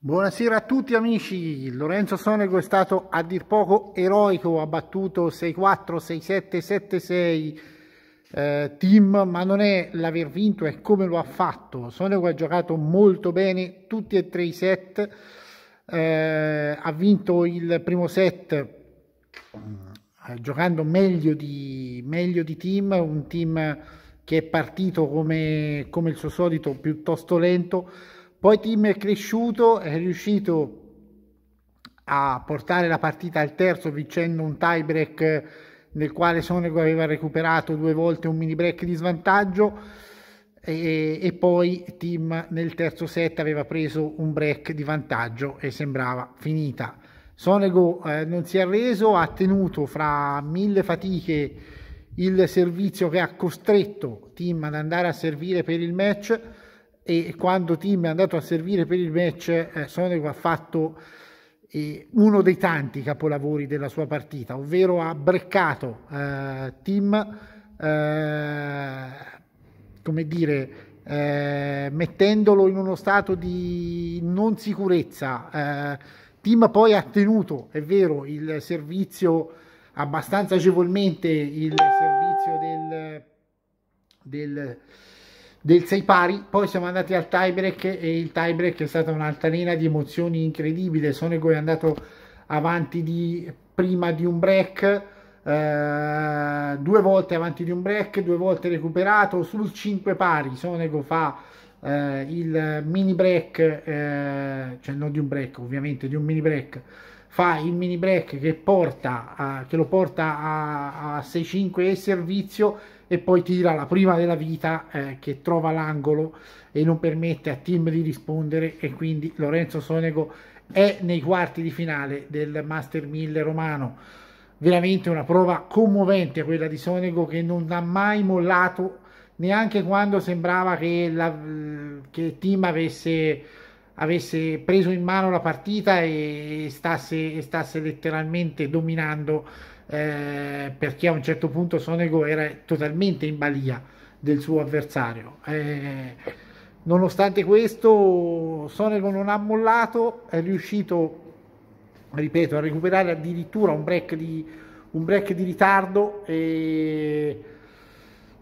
Buonasera a tutti amici, Lorenzo Sonego è stato a dir poco eroico, ha battuto 6-4, 6-7, 7-6 eh, team, ma non è l'aver vinto, è come lo ha fatto. Sonego ha giocato molto bene tutti e tre i set, eh, ha vinto il primo set eh, giocando meglio di, meglio di, team, un team che è partito come, come il suo solito piuttosto lento poi Tim è cresciuto, è riuscito a portare la partita al terzo vincendo un tie break nel quale Sonego aveva recuperato due volte un mini break di svantaggio e, e poi Tim nel terzo set aveva preso un break di vantaggio e sembrava finita. Sonego eh, non si è arreso, ha tenuto fra mille fatiche il servizio che ha costretto Tim ad andare a servire per il match e quando Tim è andato a servire per il match eh, Sonego ha fatto eh, uno dei tanti capolavori della sua partita, ovvero ha breccato eh, Tim eh, come dire eh, mettendolo in uno stato di non sicurezza. Eh, Tim poi ha tenuto, è vero, il servizio abbastanza agevolmente il servizio del, del del 6 pari, poi siamo andati al tie break e il tie break è stata un'altalena di emozioni incredibile, Sonego è andato avanti di, prima di un break, eh, due volte avanti di un break, due volte recuperato, sul 5 pari Sonego fa eh, il mini break, eh, cioè non di un break ovviamente, di un mini break, fa il mini break che, porta a, che lo porta a, a 6-5 e servizio e poi tira la prima della vita eh, che trova l'angolo e non permette a Tim di rispondere e quindi Lorenzo Sonego è nei quarti di finale del Master 1000 romano veramente una prova commovente quella di Sonego che non ha mai mollato neanche quando sembrava che, la, che Tim avesse avesse preso in mano la partita e stasse, e stasse letteralmente dominando eh, perché a un certo punto Sonego era totalmente in balia del suo avversario. Eh, nonostante questo Sonego non ha mollato, è riuscito, ripeto, a recuperare addirittura un break di, un break di ritardo. E,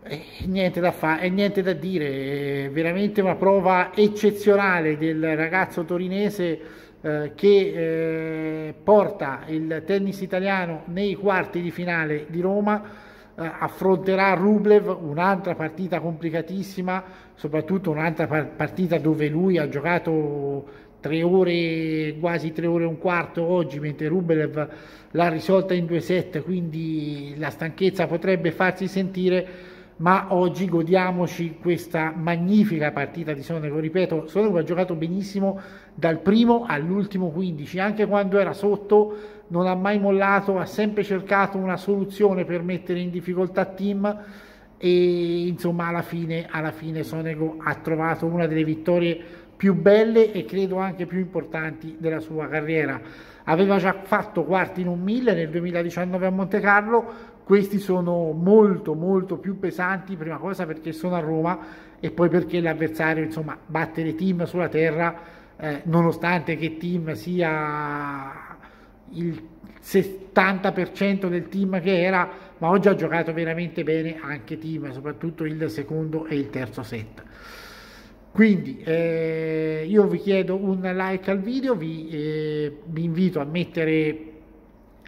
eh, niente da fare e eh, niente da dire, eh, veramente una prova eccezionale del ragazzo torinese eh, che eh, porta il tennis italiano nei quarti di finale di Roma, eh, affronterà Rublev, un'altra partita complicatissima, soprattutto un'altra par- partita dove lui ha giocato tre ore, quasi tre ore e un quarto oggi, mentre Rublev l'ha risolta in due set, quindi la stanchezza potrebbe farsi sentire ma oggi godiamoci questa magnifica partita di Sonego, ripeto, Sonego ha giocato benissimo dal primo all'ultimo 15, anche quando era sotto non ha mai mollato, ha sempre cercato una soluzione per mettere in difficoltà team e insomma alla fine, alla fine Sonego ha trovato una delle vittorie più belle e credo anche più importanti della sua carriera. Aveva già fatto quarti in un 1000 nel 2019 a Monte Carlo, questi sono molto molto più pesanti, prima cosa perché sono a Roma e poi perché l'avversario, insomma, battere team sulla terra, eh, nonostante che team sia il 70% del team che era, ma oggi ha giocato veramente bene anche team, soprattutto il secondo e il terzo set. Quindi eh, io vi chiedo un like al video, vi, eh, vi invito a mettere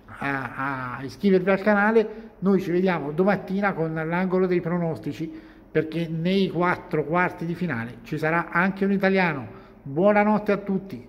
a, a iscrivervi al canale, noi ci vediamo domattina con l'angolo dei pronostici perché nei quattro quarti di finale ci sarà anche un italiano. Buonanotte a tutti!